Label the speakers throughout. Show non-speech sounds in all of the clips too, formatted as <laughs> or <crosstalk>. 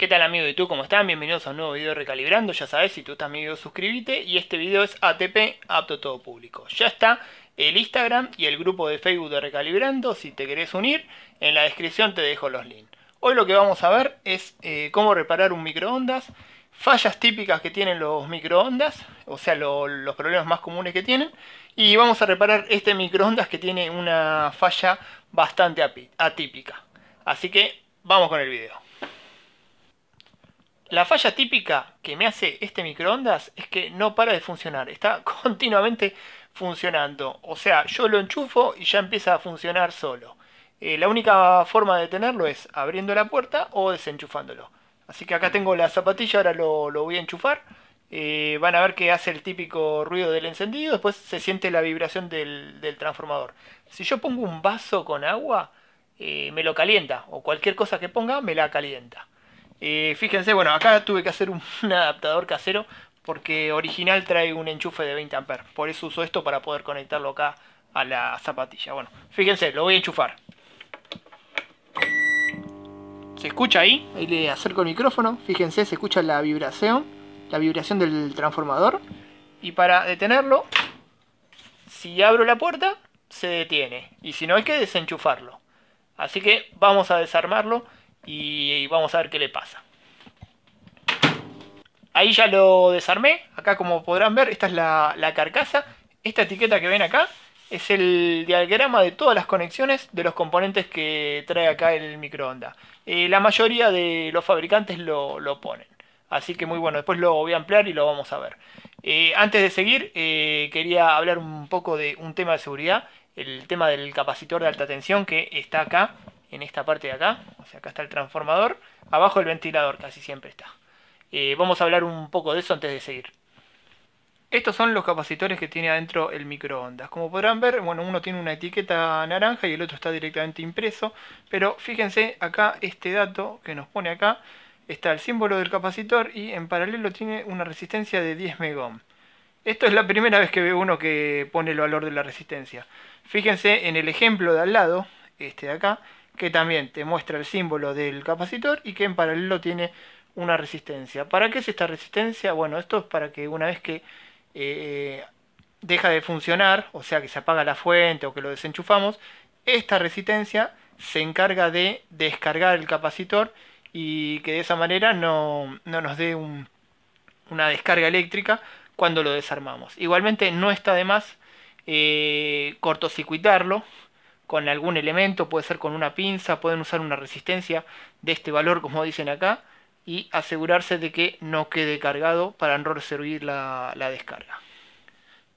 Speaker 1: ¿Qué tal amigo de tú? ¿Cómo están? Bienvenidos a un nuevo video de Recalibrando. Ya sabes, si tú estás amigo suscríbete. Y este video es ATP, apto todo público. Ya está el Instagram y el grupo de Facebook de Recalibrando. Si te querés unir, en la descripción te dejo los links. Hoy lo que vamos a ver es eh, cómo reparar un microondas, fallas típicas que tienen los microondas, o sea, los problemas más comunes que tienen, y vamos a reparar este microondas que tiene una falla bastante atípica. Así que vamos con el video. La falla típica que me hace este microondas es que no para de funcionar, está <laughs> continuamente funcionando. O sea, yo lo enchufo y ya empieza a funcionar solo. Eh, la única forma de tenerlo es abriendo la puerta o desenchufándolo. Así que acá mm. tengo la zapatilla, ahora lo, voy a enchufar. Eh, van a ver que hace el típico ruido del encendido, después se siente la vibración del, transformador. Si yo pongo un vaso con agua, eh, me lo calienta, o cualquier cosa que ponga, me la calienta. Eh, fíjense, bueno, acá tuve que hacer <laughs> un, adaptador casero porque original trae un enchufe de 20 amperes. Por eso uso esto para poder conectarlo acá a la zapatilla. Bueno, fíjense, lo voy a enchufar. ¿Se escucha ahí? Ahí le acerco el micrófono. Fíjense, se escucha la vibración, la vibración del transformador. Y para detenerlo, si abro la puerta, se detiene. Y si no, hay que desenchufarlo. Así que vamos a desarmarlo y vamos a ver qué le pasa. Ahí ya lo desarmé, acá como podrán ver, esta es la, carcasa. Esta etiqueta que ven acá es el diagrama de todas las conexiones de los componentes que trae acá el microondas. Eh, la mayoría de los fabricantes lo, ponen. Así que muy bueno, después lo voy a ampliar y lo vamos a ver. Eh, antes de seguir, eh, quería hablar un poco de un tema de seguridad, el tema del capacitor de alta tensión que está acá en esta parte de acá, o sea, acá está el transformador, abajo el ventilador casi siempre está. Eh, vamos a hablar un poco de eso antes de seguir. Estos son los capacitores que tiene adentro el microondas. Como podrán ver, bueno, uno tiene una etiqueta naranja y el otro está directamente impreso, pero fíjense acá este dato que nos pone acá, está el símbolo del capacitor y en paralelo tiene una resistencia de 10 megohm. Esto es la primera vez que ve uno que pone el valor de la resistencia. Fíjense en el ejemplo de al lado, este de acá, que también te muestra el símbolo del capacitor y que en paralelo tiene una resistencia. ¿Para qué es esta resistencia? Bueno, esto es para que una vez que eh, deja de funcionar, o sea que se apaga la fuente o que lo desenchufamos, esta resistencia se encarga de descargar el capacitor y que de esa manera no, nos dé una descarga eléctrica cuando lo desarmamos. Igualmente no está de más eh, cortocircuitarlo con algún elemento, puede ser con una pinza, pueden usar una resistencia de este valor como dicen acá y asegurarse de que no quede cargado para no recibir la, descarga.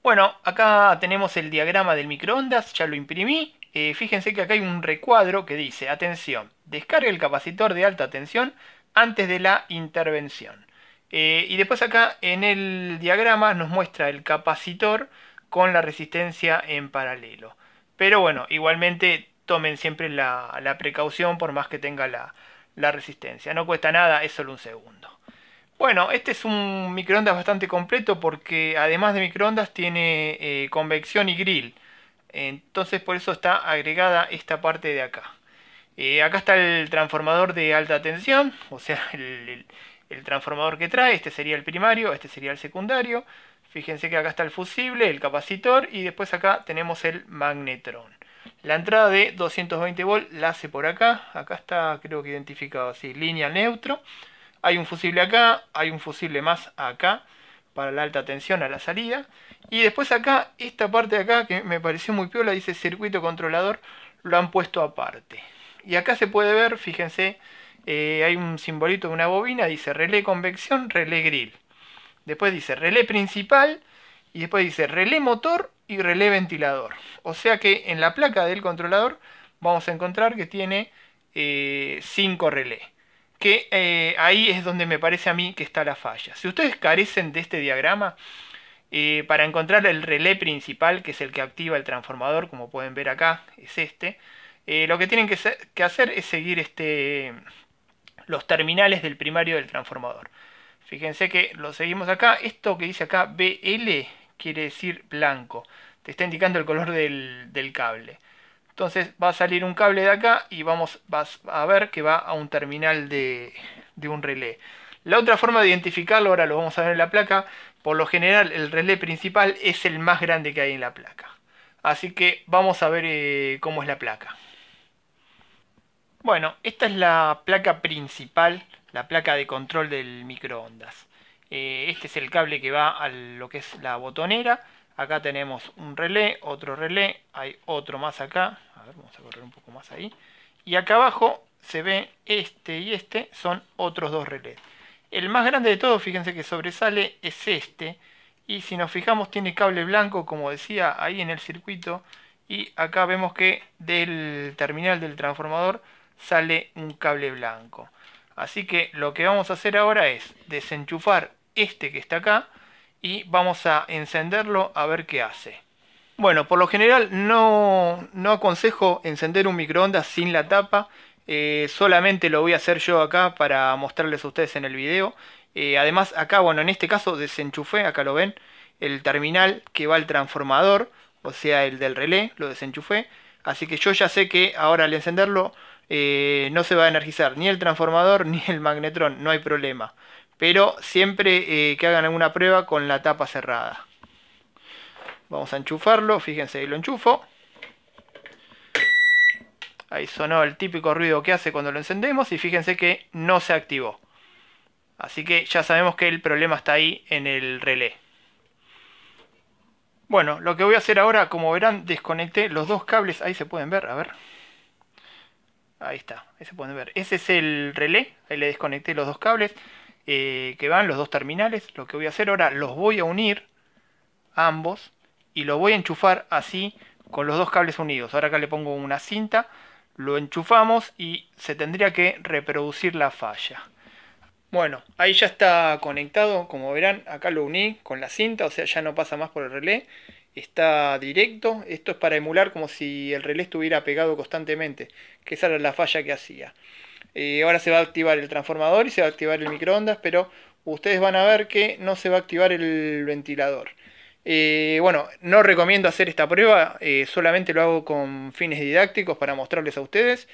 Speaker 1: Bueno, acá tenemos el diagrama del microondas, ya lo imprimí. Eh, fíjense que acá hay un recuadro que dice, atención, descargue el capacitor de alta tensión antes de la intervención. Eh, y después acá en el diagrama nos muestra el capacitor con la resistencia en paralelo. Pero bueno, igualmente tomen siempre la, precaución por más que tenga la, resistencia. No cuesta nada, es solo un segundo. Bueno, este es un microondas bastante completo porque además de microondas tiene eh, convección y grill. Entonces por eso está agregada esta parte de acá. Eh, acá está el transformador de alta tensión, o sea, el transformador que trae. Este sería el primario, este sería el secundario. Fíjense que acá está el fusible, el capacitor y después acá tenemos el magnetrón. La entrada de 220 volt la hace por acá. Acá está creo que identificado así, línea neutro. Hay un fusible acá, hay un fusible más acá para la alta tensión a la salida. Y después acá, esta parte de acá que me pareció muy piola, dice circuito controlador, lo han puesto aparte. Y acá se puede ver, fíjense, eh, hay un simbolito de una bobina, dice relé convección, relé grill. Después dice relé principal y después dice relé motor y relé ventilador. O sea que en la placa del controlador vamos a encontrar que tiene 5 eh, relés. Que eh, ahí es donde me parece a mí que está la falla. Si ustedes carecen de este diagrama, eh, para encontrar el relé principal, que es el que activa el transformador, como pueden ver acá, es este, lo que tienen que, que hacer es seguir este, los terminales del primario del transformador. Fíjense que lo seguimos acá. Esto que dice acá BL quiere decir blanco. Te está indicando el color del, cable. Entonces va a salir un cable de acá y vamos a ver que va a un terminal de, un relé. La otra forma de identificarlo, ahora lo vamos a ver en la placa, por lo general el relé principal es el más grande que hay en la placa. Así que vamos a ver eh, cómo es la placa. Bueno, esta es la placa principal la placa de control del microondas. Eh, este es el cable que va a lo que es la botonera. Acá tenemos un relé, otro relé, hay otro más acá. A ver, vamos a correr un poco más ahí. Y acá abajo se ve este y este, son otros dos relés. El más grande de todos, fíjense que sobresale, es este. Y si nos fijamos tiene cable blanco, como decía, ahí en el circuito. Y acá vemos que del terminal del transformador sale un cable blanco. Así que lo que vamos a hacer ahora es desenchufar este que está acá y vamos a encenderlo a ver qué hace. Bueno, por lo general no, no aconsejo encender un microondas sin la tapa. Eh, solamente lo voy a hacer yo acá para mostrarles a ustedes en el video. Eh, además acá, bueno, en este caso desenchufé, acá lo ven, el terminal que va al transformador, o sea, el del relé, lo desenchufé. Así que yo ya sé que ahora al encenderlo eh, no se va a energizar ni el transformador <laughs> ni el magnetrón, no hay problema. Pero siempre eh, que hagan alguna prueba con la tapa cerrada. Vamos a enchufarlo, fíjense, ahí lo enchufo. Ahí sonó el típico ruido que hace cuando lo encendemos y fíjense que no se activó. Así que ya sabemos que el problema está ahí en el relé. Bueno, lo que voy a hacer ahora, como verán, desconecté los dos cables, ahí se pueden ver, a ver. Ahí está, ahí se pueden ver. Ese es el relé, ahí le desconecté los dos cables eh, que van, los dos terminales. Lo que voy a hacer ahora, los voy a unir ambos y los voy a enchufar así con los dos cables unidos. Ahora acá le pongo una cinta, lo enchufamos y se tendría que reproducir la falla. Bueno, ahí ya está conectado, como verán, acá lo uní con la cinta, o sea, ya no pasa más por el relé está directo. Esto es para emular como si el relé estuviera pegado constantemente, que esa era la falla que hacía. Eh, ahora se va a activar el transformador y se va a activar el microondas, pero ustedes van a ver que no se va a activar el ventilador. Eh, bueno, no recomiendo hacer esta prueba, eh, solamente lo hago con fines didácticos para mostrarles a ustedes.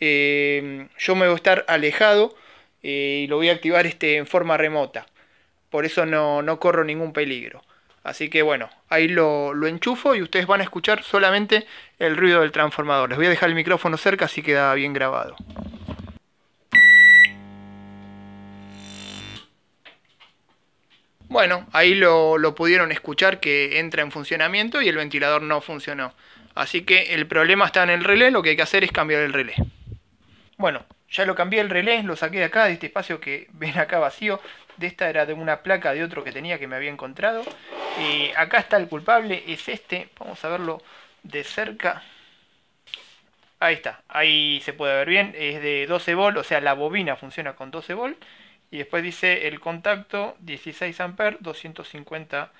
Speaker 1: yo me voy a estar alejado y lo voy a activar este, en forma remota, por eso no corro ningún peligro. Así que bueno, ahí lo, enchufo y ustedes van a escuchar solamente el ruido del transformador. Les voy a dejar el micrófono cerca así queda bien grabado. Bueno, ahí lo, lo pudieron escuchar que entra en funcionamiento y el ventilador no funcionó. Así que el problema está en el relé, lo que hay que hacer es cambiar el relé. Bueno, ya lo cambié el relé, lo saqué de acá, de este espacio que <laughs> ven acá vacío de esta era de una placa de otro que tenía que me había encontrado. y acá está el culpable, es este, vamos a verlo de cerca. Ahí está, ahí se puede ver bien, es de 12 volt, o sea la bobina funciona con 12 volt. Y después dice el contacto 16 a 250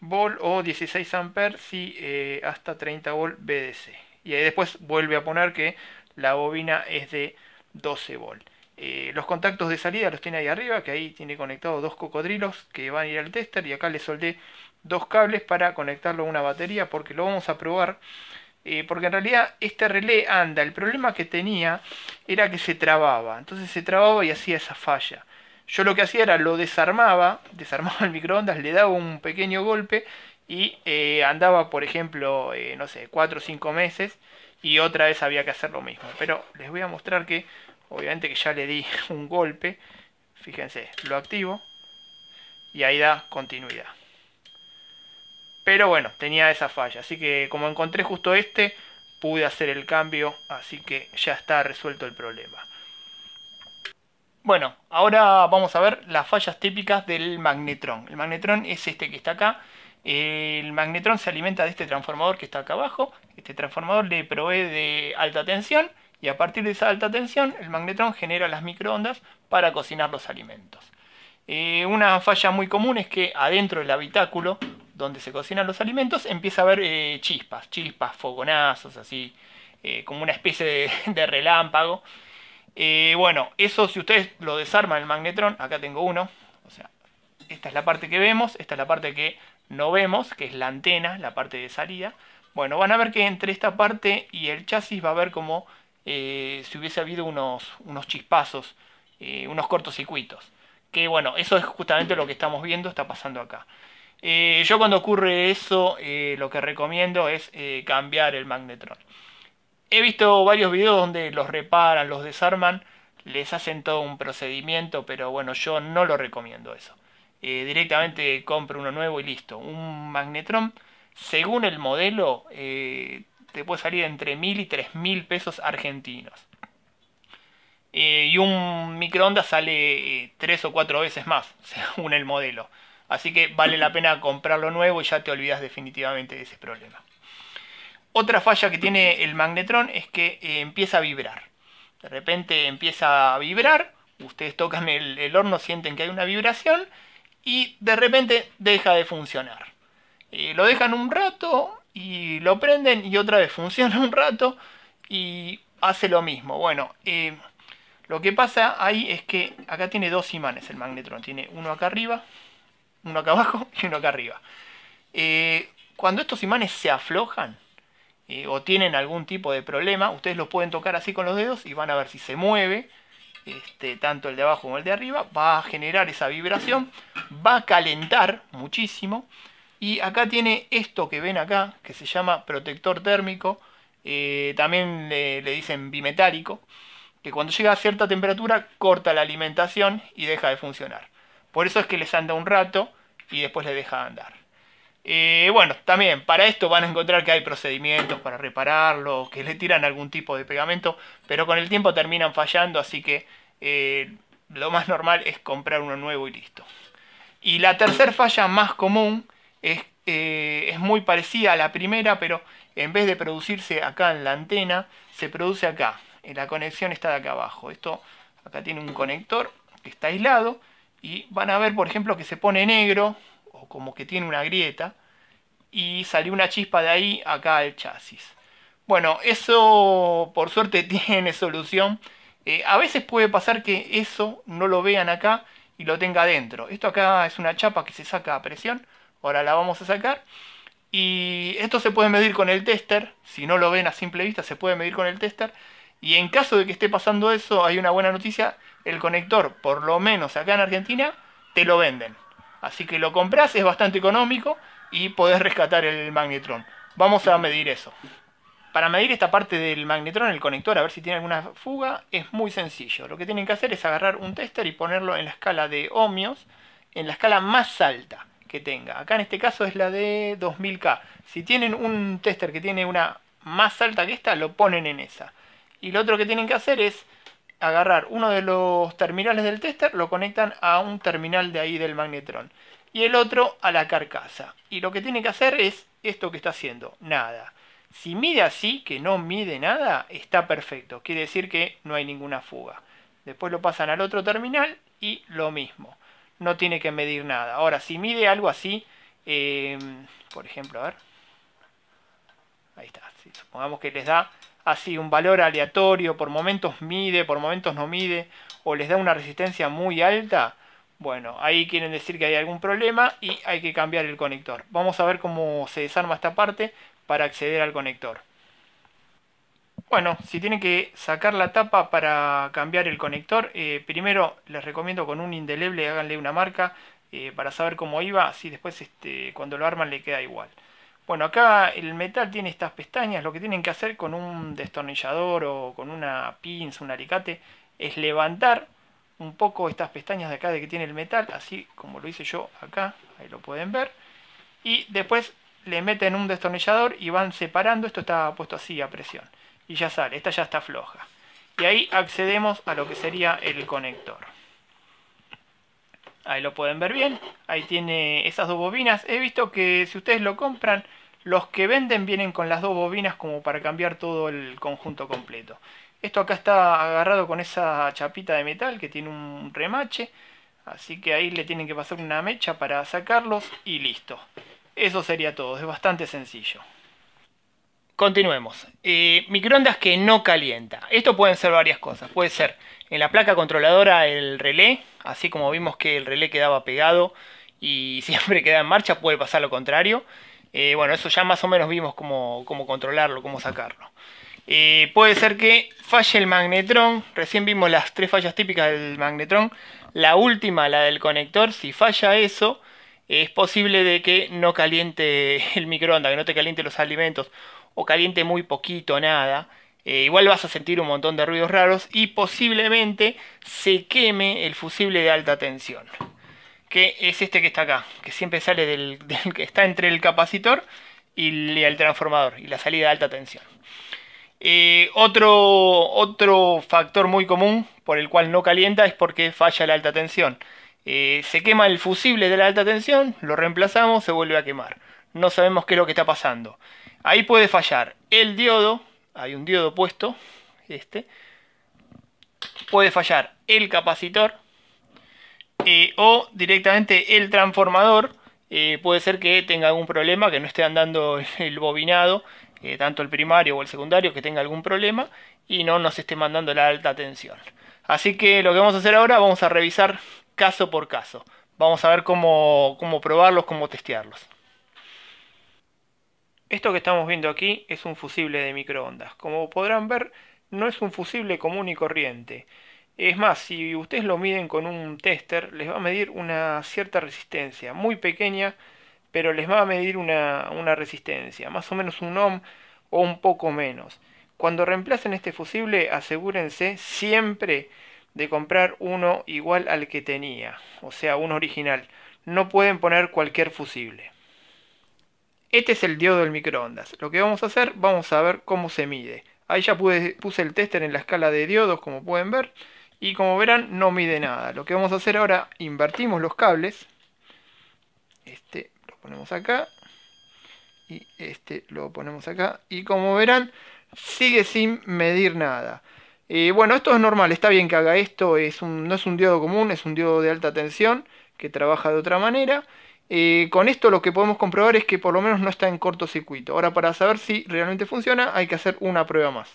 Speaker 1: volt o 16 a si hasta 30 volt BDC. Y ahí después vuelve a poner que la bobina es de 12 volt. Eh, los contactos de salida los tiene ahí arriba, que ahí tiene conectados dos cocodrilos que van a ir al tester y acá le soldé dos cables para conectarlo a una batería porque lo vamos a probar. Eh, porque en realidad este relé anda, el problema que tenía era que se trababa, entonces se trababa y hacía esa falla. Yo lo que hacía era lo desarmaba, <laughs> desarmaba el microondas, le daba un pequeño golpe y eh, andaba, por ejemplo, no sé, 4 o 5 meses y otra vez había que hacer lo mismo. Pero les voy a mostrar que Obviamente que ya le di <laughs> un golpe. Fíjense, lo activo. Y ahí da continuidad. Pero bueno, tenía esa falla. Así que como encontré justo este, pude hacer el cambio. Así que ya está resuelto el problema. Bueno, ahora vamos a ver las fallas típicas del magnetrón. El magnetrón es este que está acá. El magnetrón se alimenta de este transformador que está acá abajo. Este transformador le provee de alta tensión y a partir de esa alta tensión el magnetrón genera las microondas para cocinar los alimentos. Eh, una falla muy común es que adentro del habitáculo donde se cocinan los alimentos empieza a haber eh, chispas, chispas, fogonazos, así eh, como una especie de, <laughs> relámpago. bueno, eso si ustedes lo desarman el magnetrón, acá tengo uno, o sea, esta es la parte que vemos, esta es la parte que no vemos, que es la antena, la parte de salida. Bueno, van a ver que entre esta parte y el chasis va a haber como eh, si hubiese habido unos, unos chispazos, eh, unos cortocircuitos. Que bueno, eso es justamente lo que estamos viendo, está pasando acá. Eh, yo cuando ocurre eso, lo que recomiendo es cambiar el magnetrón. He visto varios videos donde los reparan, los desarman, les hacen todo un procedimiento, pero bueno, yo no lo recomiendo eso. directamente compro uno nuevo y listo. Un magnetrón, según el modelo, te puede salir entre 1000 y 3000 pesos argentinos. Eh, y un microondas sale eh, tres o cuatro veces más, <laughs> según el modelo. Así que vale la pena comprarlo nuevo y ya te olvidas definitivamente de ese problema. Otra falla que tiene el magnetrón es que eh, empieza a vibrar. De repente empieza a vibrar, ustedes tocan el, horno, sienten que hay una vibración y de repente deja de funcionar. lo dejan un rato, y lo prenden y otra vez funciona un rato y hace lo mismo. Bueno, eh, lo que pasa ahí es que acá tiene dos imanes el magnetron Tiene uno acá arriba, uno acá abajo <laughs> y uno acá arriba. Eh, cuando estos imanes se aflojan eh, o tienen algún tipo de problema, ustedes los pueden tocar así con los dedos y van a ver si se mueve. Este, tanto el de abajo como el de arriba, va a generar esa vibración, va a calentar muchísimo y acá tiene esto que ven acá, que se llama protector térmico. Eh, también le, dicen bimetálico, que cuando llega a cierta temperatura corta la alimentación y deja de funcionar. Por eso es que les anda un rato y después les deja de andar. Eh, bueno, también para esto van a encontrar que hay procedimientos para repararlo, que le tiran algún tipo de pegamento, pero con el tiempo terminan fallando, así que eh, lo más normal es comprar uno nuevo y listo. Y la tercera falla más común eh, es, muy parecida a la primera, pero en vez de producirse acá en la antena, se produce acá. Eh, la conexión está de acá abajo. Esto acá tiene un conector que está aislado y van a ver, por ejemplo, que se pone negro o como que tiene una grieta y salió una chispa de ahí acá al chasis. Bueno, eso por suerte <laughs> tiene solución. Eh, a veces puede pasar que eso no lo vean acá y lo tenga adentro. Esto acá es una chapa que se saca a presión Ahora la vamos a sacar. Y esto se puede medir con el tester. Si no lo ven a simple vista, se puede medir con el tester. Y en caso de que esté pasando eso, hay una buena noticia. El conector, por lo menos acá en Argentina, te lo venden. Así que lo compras, es bastante económico y podés rescatar el magnetron. Vamos a medir eso. Para medir esta parte del magnetron, el conector, a ver si tiene alguna fuga, es muy sencillo. Lo que tienen que hacer es agarrar un tester y ponerlo en la escala de ohmios, en la escala más alta que tenga. Acá en este caso es la de 2000K. Si tienen un tester que tiene una más alta que esta, lo ponen en esa. Y lo otro que tienen que hacer es agarrar uno de los terminales del tester, lo conectan a un terminal de ahí del magnetrón. Y el otro a la carcasa. Y lo que tiene que hacer es esto que está haciendo, nada. Si mide así, que no mide nada, está perfecto. Quiere decir que no hay ninguna fuga. Después lo pasan al otro terminal y lo mismo no tiene que medir nada. Ahora, si mide algo así, em, por ejemplo, a ver, ahí está, supongamos que les da así un valor aleatorio, por momentos mide, por momentos no mide, o les da una resistencia muy alta, bueno, ahí quieren decir que hay algún problema y hay que cambiar el conector. Vamos a ver cómo se desarma esta parte para acceder al conector. Bueno, si tienen que sacar la tapa para cambiar el conector, eh, primero les recomiendo con un indeleble háganle una marca eh, para saber cómo iba, así después este, cuando lo arman le queda igual. Bueno, acá el metal tiene estas pestañas, lo que tienen que hacer con un destornillador o con una pinza, un alicate, es levantar un poco estas pestañas de acá de que tiene el metal, así como lo hice yo acá, ahí lo pueden ver, y después le meten un destornillador y van separando, esto está puesto así a presión y ya sale, esta ya está floja. Y ahí accedemos a lo que sería el conector. Ahí lo pueden ver bien, ahí tiene esas dos bobinas. He visto que si ustedes lo compran, los que venden vienen con las dos bobinas como para cambiar todo el conjunto completo. Esto acá está agarrado con esa chapita de metal que tiene un remache. Así que ahí le tienen que pasar una mecha para sacarlos y listo. Eso sería todo, es bastante sencillo. Continuemos. Eh, microondas que no calienta. Esto pueden ser varias cosas. Puede ser en la placa controladora el relé, así como vimos que el relé quedaba pegado y <laughs> siempre queda en marcha, puede pasar lo contrario. Eh, bueno, eso ya más o menos vimos cómo, controlarlo, cómo sacarlo. Eh, puede ser que falle el magnetrón. Recién vimos las tres fallas típicas del magnetrón. La última, la del conector, si falla eso, es posible de que no caliente <laughs> el microondas, que no te caliente los alimentos o caliente muy poquito, nada. Eh, igual vas a sentir un montón de ruidos raros y posiblemente se queme el fusible de alta tensión. Que es este que está acá, que siempre sale del, <laughs> que está entre el capacitor y el transformador y la salida de alta tensión. Eh, otro, otro factor muy común por el cual no calienta es porque falla la alta tensión. Eh, se quema el fusible de la alta tensión, lo reemplazamos, se vuelve a quemar. No sabemos qué es lo que está pasando. Ahí puede fallar el diodo, hay un diodo puesto, este, puede fallar el capacitor eh, o directamente el transformador. Eh, puede ser que tenga algún problema, que no esté andando el bobinado, eh, tanto el primario o el secundario, que tenga algún problema y no nos esté mandando la alta tensión. Así que lo que vamos a hacer ahora, vamos a revisar caso por caso. Vamos a ver cómo, cómo probarlos, cómo testearlos. Esto que estamos viendo aquí es un fusible de microondas. Como podrán ver, no es un fusible común y corriente. Es más, si ustedes lo miden con un tester, les va a medir una cierta resistencia, muy pequeña, pero les va a medir una, resistencia, más o menos un ohm o un poco menos. Cuando reemplacen este fusible, asegúrense siempre de comprar uno igual al que tenía, o sea, uno original. No pueden poner cualquier fusible. Este es el diodo del microondas. Lo que vamos a hacer, vamos a ver cómo se mide. Ahí ya puse el tester en la escala de diodos, como pueden ver. Y como verán, no mide nada. Lo que vamos a hacer ahora, invertimos los cables. Este lo ponemos acá. Y este lo ponemos acá. Y como verán, sigue sin medir nada. Eh, bueno, esto es normal, está bien que haga esto. no es un diodo común, es un diodo de alta tensión que trabaja de otra manera. Eh, con esto lo que podemos comprobar es que por lo menos no está en cortocircuito. Ahora para saber si realmente funciona hay que hacer una prueba más.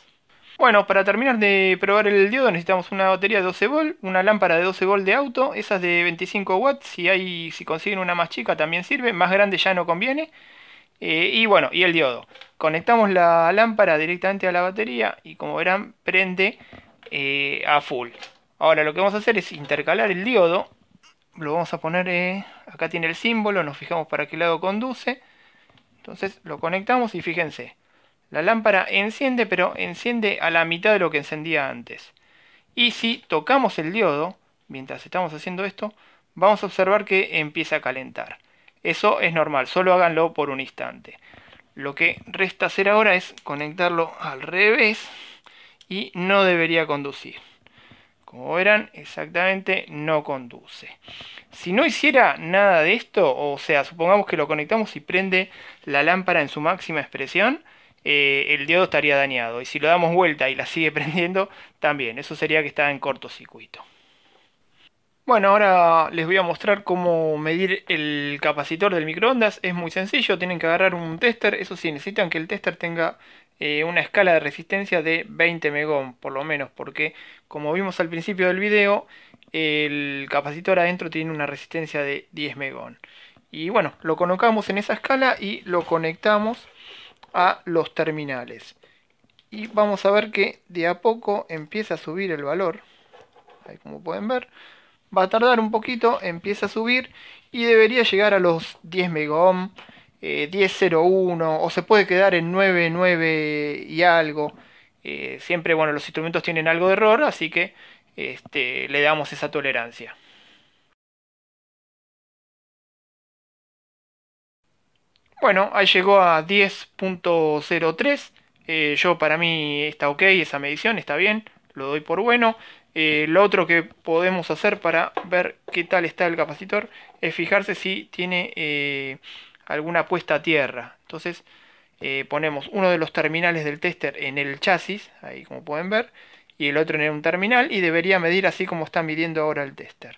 Speaker 1: Bueno, para terminar de probar el diodo necesitamos una batería de 12 v una lámpara de 12 v de auto, esas de 25 watts, si, hay, si consiguen una más chica también sirve, más grande ya no conviene. Eh, y bueno, y el diodo. Conectamos la lámpara directamente a la batería y como verán prende eh, a full. Ahora lo que vamos a hacer es intercalar el diodo lo vamos a poner, eh, acá tiene el símbolo, nos fijamos para qué lado conduce. Entonces lo conectamos y fíjense, la lámpara enciende, pero enciende a la mitad de lo que encendía antes. Y si tocamos el diodo, mientras estamos haciendo esto, vamos a observar que empieza a calentar. Eso es normal, solo háganlo por un instante. Lo que resta hacer ahora es conectarlo al revés y no debería conducir. Como verán, exactamente no conduce. Si no hiciera nada de esto, o sea, supongamos que lo conectamos y prende la lámpara en su máxima expresión, eh, el diodo estaría dañado. Y si lo damos vuelta y la sigue <laughs> prendiendo, también. Eso sería que está en cortocircuito. Bueno, ahora les voy a mostrar cómo medir el capacitor del microondas. Es muy sencillo, tienen que agarrar un tester. Eso sí, necesitan que el tester tenga eh, una escala de resistencia de 20 megohm por lo menos porque como vimos al principio del video el capacitor adentro tiene una resistencia de 10 megohm y bueno lo colocamos en esa escala y lo conectamos a los terminales y vamos a ver que de a poco empieza a subir el valor ahí como pueden ver va a tardar un poquito empieza a subir y debería llegar a los 10 megohm 10.01 eh, o se puede quedar en 9.9 y algo. Eh, siempre, bueno, los instrumentos tienen algo de error, así que este, le damos esa tolerancia. Bueno, ahí llegó a 10.03. Eh, yo para mí está ok esa medición, está bien, lo doy por bueno. lo otro que podemos hacer para ver qué tal está el capacitor es fijarse si tiene alguna puesta a tierra. Entonces eh, ponemos uno de los terminales del tester en el chasis, ahí como pueden ver, y el otro en un terminal y debería medir así como está midiendo ahora el tester.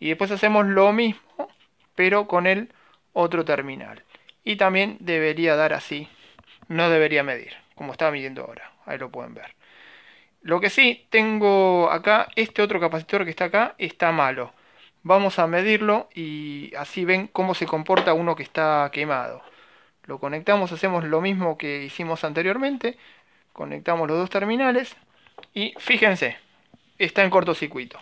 Speaker 1: Y después hacemos lo mismo, pero con el otro terminal. Y también debería dar así, no debería medir, como está midiendo ahora, ahí lo pueden ver. Lo que sí, tengo acá, este otro capacitor que está acá, está malo. Vamos a medirlo y así ven cómo se comporta uno que está quemado. Lo conectamos, hacemos lo mismo que hicimos anteriormente. Conectamos los dos terminales y fíjense, está en cortocircuito.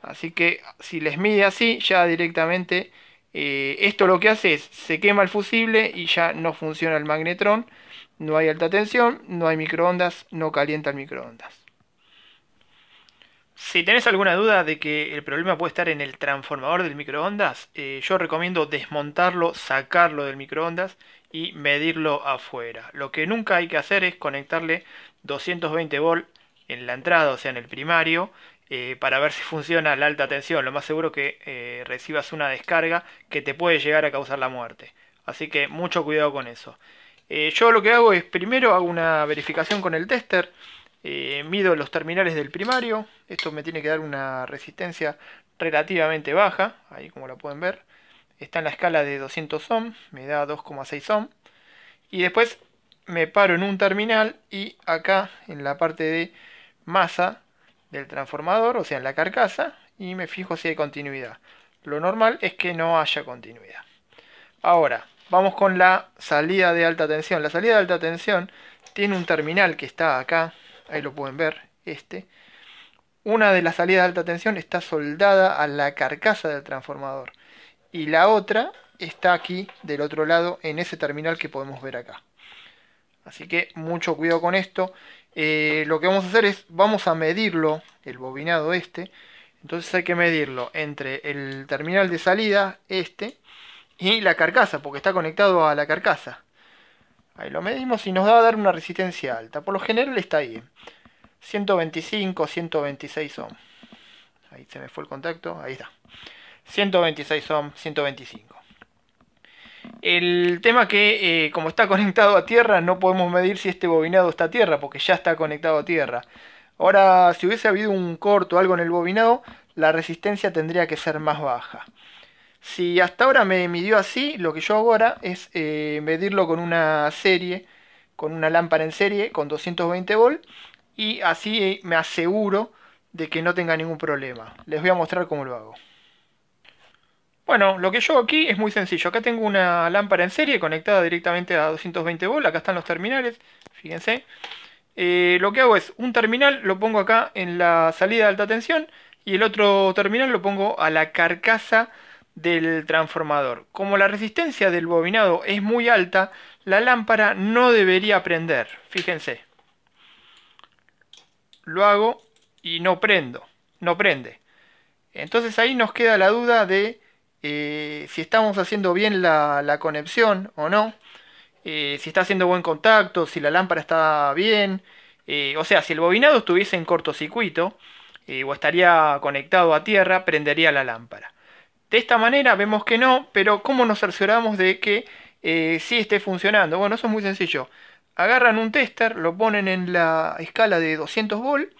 Speaker 1: Así que si les mide así, ya directamente eh, esto lo que hace es, se quema el fusible y ya no funciona el magnetrón. No hay alta tensión, no hay microondas, no calienta el microondas. Si tenés alguna duda de que el problema puede estar en el transformador del microondas, eh, yo recomiendo desmontarlo, sacarlo del microondas y medirlo afuera. Lo que nunca hay que hacer es conectarle 220 v en la entrada, o sea, en el primario, eh, para ver si funciona la alta tensión. Lo más seguro que eh, recibas una descarga que te puede llegar a causar la muerte. Así que mucho cuidado con eso. yo lo que hago es primero hago una verificación con el tester eh, mido los terminales del primario. Esto me tiene que dar una resistencia relativamente baja. Ahí como lo pueden ver. Está en la escala de 200 ohm. Me da 2,6 ohm. Y después me paro en un terminal y acá en la parte de masa del transformador, o sea en la carcasa, y me fijo si hay continuidad. Lo normal es que no haya continuidad. Ahora, vamos con la salida de alta tensión. La salida de alta tensión tiene un terminal que está acá, ahí lo pueden ver, este. Una de las salidas de alta tensión está soldada a la carcasa del transformador y la otra está aquí del otro lado en ese terminal que podemos ver acá. Así que mucho cuidado con esto. Eh, lo que vamos a hacer es, vamos a medirlo, el bobinado este. Entonces hay que medirlo entre el terminal de salida, este, y la carcasa, porque está conectado a la carcasa. Ahí lo medimos y nos va a dar una resistencia alta. Por lo general está ahí. 125, 126 ohm. Ahí se me fue el contacto. Ahí está. 126 ohm, 125. El tema que eh, como está conectado a tierra no podemos medir si este bobinado está a tierra porque ya está conectado a tierra. Ahora si hubiese habido un corto o algo en el bobinado la resistencia tendría que ser más baja. Si hasta ahora me midió así, lo que yo hago ahora es eh, medirlo con una serie, con una lámpara en serie, con 220 volts, y así eh, me aseguro de que no tenga ningún problema. Les voy a mostrar cómo lo hago. Bueno, lo que yo hago aquí es muy sencillo. Acá tengo una lámpara en serie conectada directamente a 220 volt. Acá están los terminales, fíjense. Eh, lo que hago es un terminal lo pongo acá en la salida de alta tensión y el otro terminal lo pongo a la carcasa del transformador. Como la resistencia del bobinado es muy alta, la lámpara no debería prender. Fíjense. Lo hago y no prendo. No prende. Entonces ahí nos queda la duda de eh, si estamos haciendo bien la, conexión o no. Eh, si está haciendo buen contacto, si la lámpara está bien. Eh, o sea, si el bobinado estuviese en cortocircuito o estaría conectado a tierra, prendería la lámpara. De esta manera vemos que no, pero ¿cómo nos cercioramos de que eh, sí esté funcionando? Bueno, eso es muy sencillo. Agarran un tester, lo ponen en la escala de 200 volt,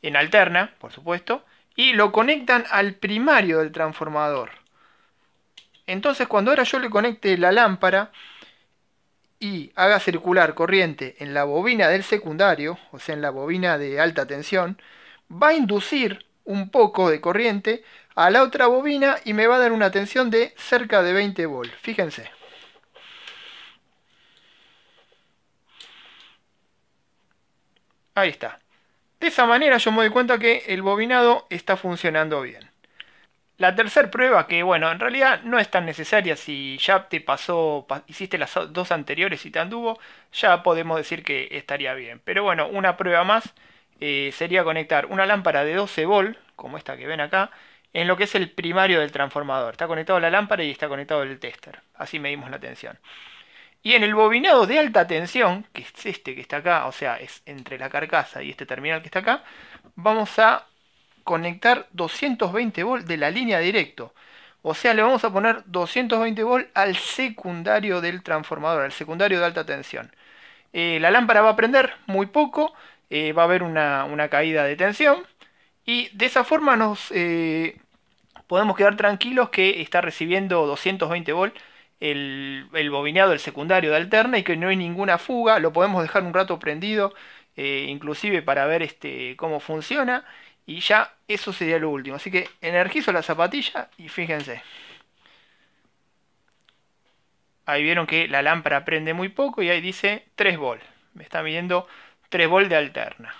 Speaker 1: en alterna, por supuesto, y lo conectan al primario del transformador. Entonces cuando ahora yo le conecte la lámpara y haga circular corriente en la bobina del secundario, o sea en la bobina de alta tensión, va a inducir un poco de corriente a la otra bobina y me va a dar una tensión de cerca de 20 volts. Fíjense. Ahí está. De esa manera yo me doy cuenta que el bobinado está funcionando bien. La tercera prueba, que bueno, en realidad no es tan necesaria si ya te pasó, hiciste las dos anteriores y te anduvo, ya podemos decir que estaría bien. Pero bueno, una prueba más eh, sería conectar una lámpara de 12 volt, como esta que ven acá, en lo que es el primario del transformador. Está conectado la lámpara y está conectado el tester. Así medimos la tensión. Y en el bobinado de alta tensión, que es este que está acá, o sea, es entre la carcasa y este terminal que está acá, vamos a conectar 220 volts de la línea directo. O sea, le vamos a poner 220 volts al secundario del transformador, al secundario de alta tensión. Eh, la lámpara va a prender muy poco, eh, va a haber una, caída de tensión. Y de esa forma nos eh, podemos quedar tranquilos que está recibiendo 220 volt el, el bobineado del secundario de alterna y que no hay ninguna fuga, lo podemos dejar un rato prendido, eh, inclusive para ver este, cómo funciona, y ya eso sería lo último. Así que energizo la zapatilla y fíjense. Ahí vieron que la lámpara prende muy poco y ahí dice 3 v Me está midiendo 3 v de alterna.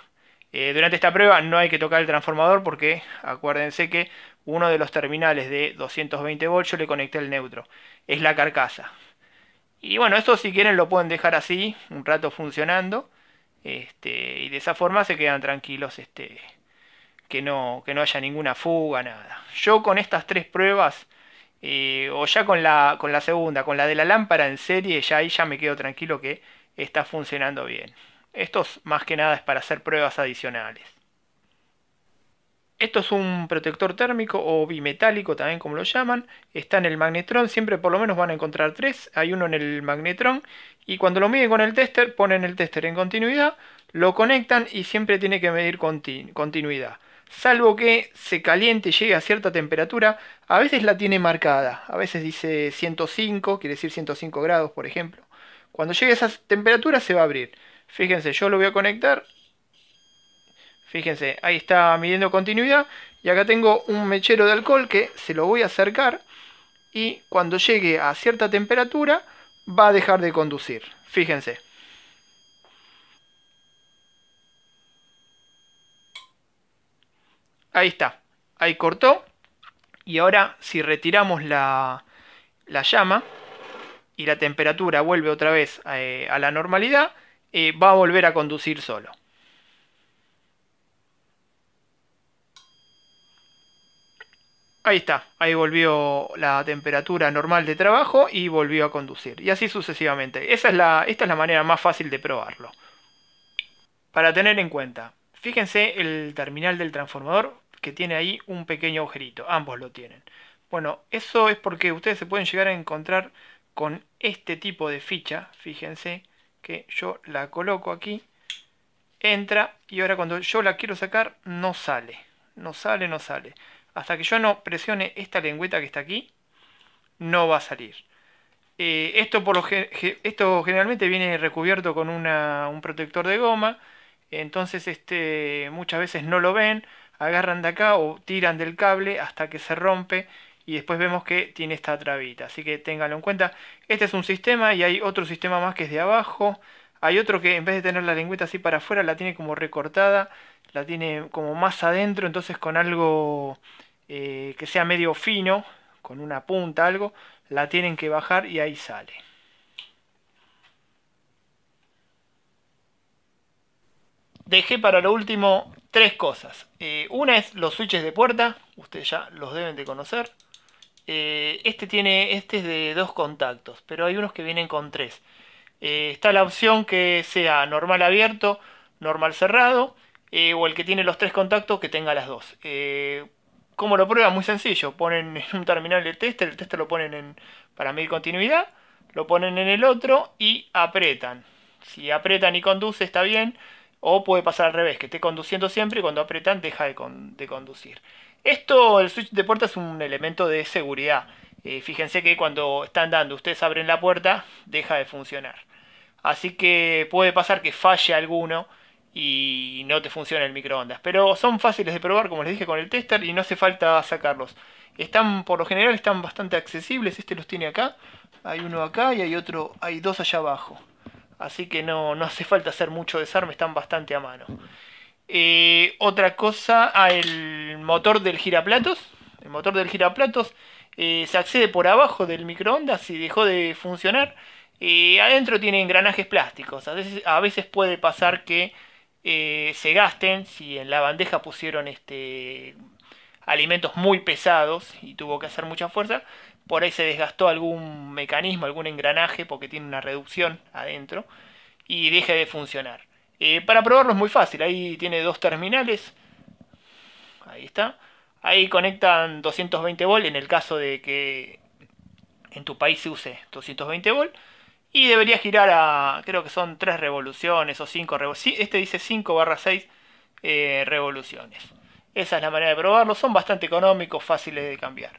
Speaker 1: Eh, durante esta prueba no hay que tocar el transformador porque acuérdense que uno de los terminales de 220 volts yo le conecté el neutro. Es la carcasa. Y bueno, esto si quieren lo pueden dejar así, un rato funcionando. Este, y de esa forma se quedan tranquilos este, que, no, que no haya ninguna fuga, nada. Yo con estas tres pruebas, eh, o ya con la, con la segunda, con la de la lámpara en serie, ya ahí ya me quedo tranquilo que está funcionando bien. Esto más que nada es para hacer pruebas adicionales. Esto es un protector térmico o bimetálico también como lo llaman. Está en el magnetrón, siempre por lo menos van a encontrar tres. Hay uno en el magnetrón y cuando lo miden con el tester ponen el tester en continuidad, lo conectan y siempre tiene que medir continuidad. Salvo que se caliente, llegue a cierta temperatura, a veces la tiene marcada, a veces dice 105, quiere decir 105 grados por ejemplo. Cuando llegue a esa temperatura se va a abrir. Fíjense, yo lo voy a conectar Fíjense, ahí está midiendo continuidad y acá tengo un mechero de alcohol que se lo voy a acercar y cuando llegue a cierta temperatura va a dejar de conducir. Fíjense. Ahí está, ahí cortó y ahora si retiramos la, llama y la temperatura vuelve otra vez eh, a, la normalidad, eh, va a volver a conducir solo. Ahí está, ahí volvió la temperatura normal de trabajo y volvió a conducir. Y así sucesivamente. Esa es esta es la manera más fácil de probarlo. Para tener en cuenta, fíjense el terminal del transformador que tiene ahí un pequeño agujerito. Ambos lo tienen. Bueno, eso es porque ustedes se pueden llegar a encontrar con este tipo de ficha. Fíjense que yo la coloco aquí. Entra y ahora cuando yo la quiero sacar no sale. No sale, no sale hasta que yo no presione esta lengüeta que está aquí, no va a salir. Eh, esto, por lo esto generalmente viene recubierto con un protector de goma, entonces este, muchas veces no lo ven, agarran de acá o tiran del cable hasta que se rompe y después vemos que tiene esta trabita, así que ténganlo en cuenta. Este es un sistema y hay otro sistema más que es de abajo, hay otro que en vez de tener la lengüeta así para afuera la tiene como recortada, la tiene como más adentro, entonces con algo eh, que sea medio fino, con una punta, algo, la tienen que bajar y ahí sale. Dejé para lo último tres cosas. Eh, una es los switches de puerta, ustedes ya los deben de conocer. Eh, este, tiene, este es de dos contactos, pero hay unos que vienen con tres. está la opción que sea normal abierto, normal cerrado, o el que tiene los tres contactos que tenga las dos. ¿Cómo lo prueba? Muy sencillo. Ponen en un terminal el test, el tester lo ponen en, para medir continuidad, lo ponen en el otro y apretan. Si apretan y conduce está bien, o puede pasar al revés, que esté conduciendo siempre y cuando apretan deja de, conducir. Esto, el switch de puerta es un elemento de seguridad. Eh, fíjense que cuando están dando, ustedes abren la puerta, deja de funcionar. Así que puede pasar que falle alguno y no te funciona el microondas. Pero son fáciles de probar, como les dije, con el tester y no hace falta sacarlos. Están, por lo general, están bastante accesibles. Este los tiene acá. Hay uno acá y hay otro, hay dos allá abajo. Así que no, hace falta hacer mucho desarme, están bastante a mano. Eh, otra cosa, ah, el motor del giraplatos. El motor del giraplatos eh, se accede por abajo del microondas y dejó de funcionar. Eh, adentro tiene engranajes plásticos. a veces puede pasar que eh, se gasten. Si en la bandeja pusieron este, alimentos muy pesados y tuvo que hacer mucha fuerza, por ahí se desgastó algún mecanismo, algún engranaje, porque tiene una reducción adentro, y deje de funcionar. Eh, para probarlo es muy fácil, ahí tiene dos terminales, ahí está, ahí conectan 220 volt en el caso de que en tu país se use 220 volt y debería girar a, creo que son 3 revoluciones o 5 revoluciones. Este dice 5 barra 6 eh, revoluciones. Esa es la manera de probarlo. Son bastante económicos, fáciles de cambiar.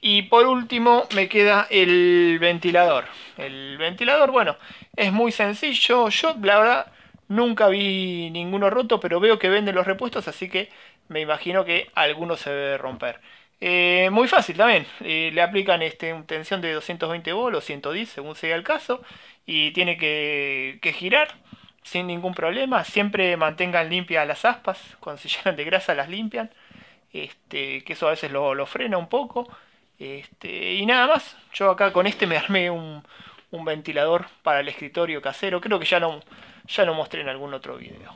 Speaker 1: Y por último me queda el ventilador. El ventilador, bueno, es muy sencillo. Yo, la verdad, nunca vi ninguno roto, pero veo que venden los repuestos, así que me imagino que alguno se debe romper. Eh, muy fácil también. Eh, le aplican este, tensión de 220 volt o 110 según sea el caso. Y tiene que, girar sin ningún problema. Siempre mantengan limpias las aspas. <laughs> Cuando se llenan de grasa las limpian. Este, que eso a veces lo, frena un poco. Este, y nada más. Yo acá con este me armé un, ventilador para el escritorio casero. Creo que ya lo, ya lo mostré en algún otro video.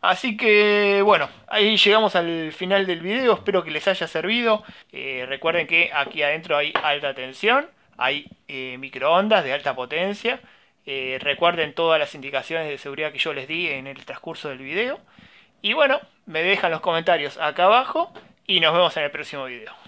Speaker 1: Así que bueno, ahí llegamos al final del video, espero que les haya servido. Eh, recuerden que aquí adentro hay alta tensión, hay eh, microondas de alta potencia. Eh, recuerden todas las indicaciones de seguridad que yo les di en el transcurso del video. Y bueno, me dejan los comentarios acá abajo y nos vemos en el próximo video.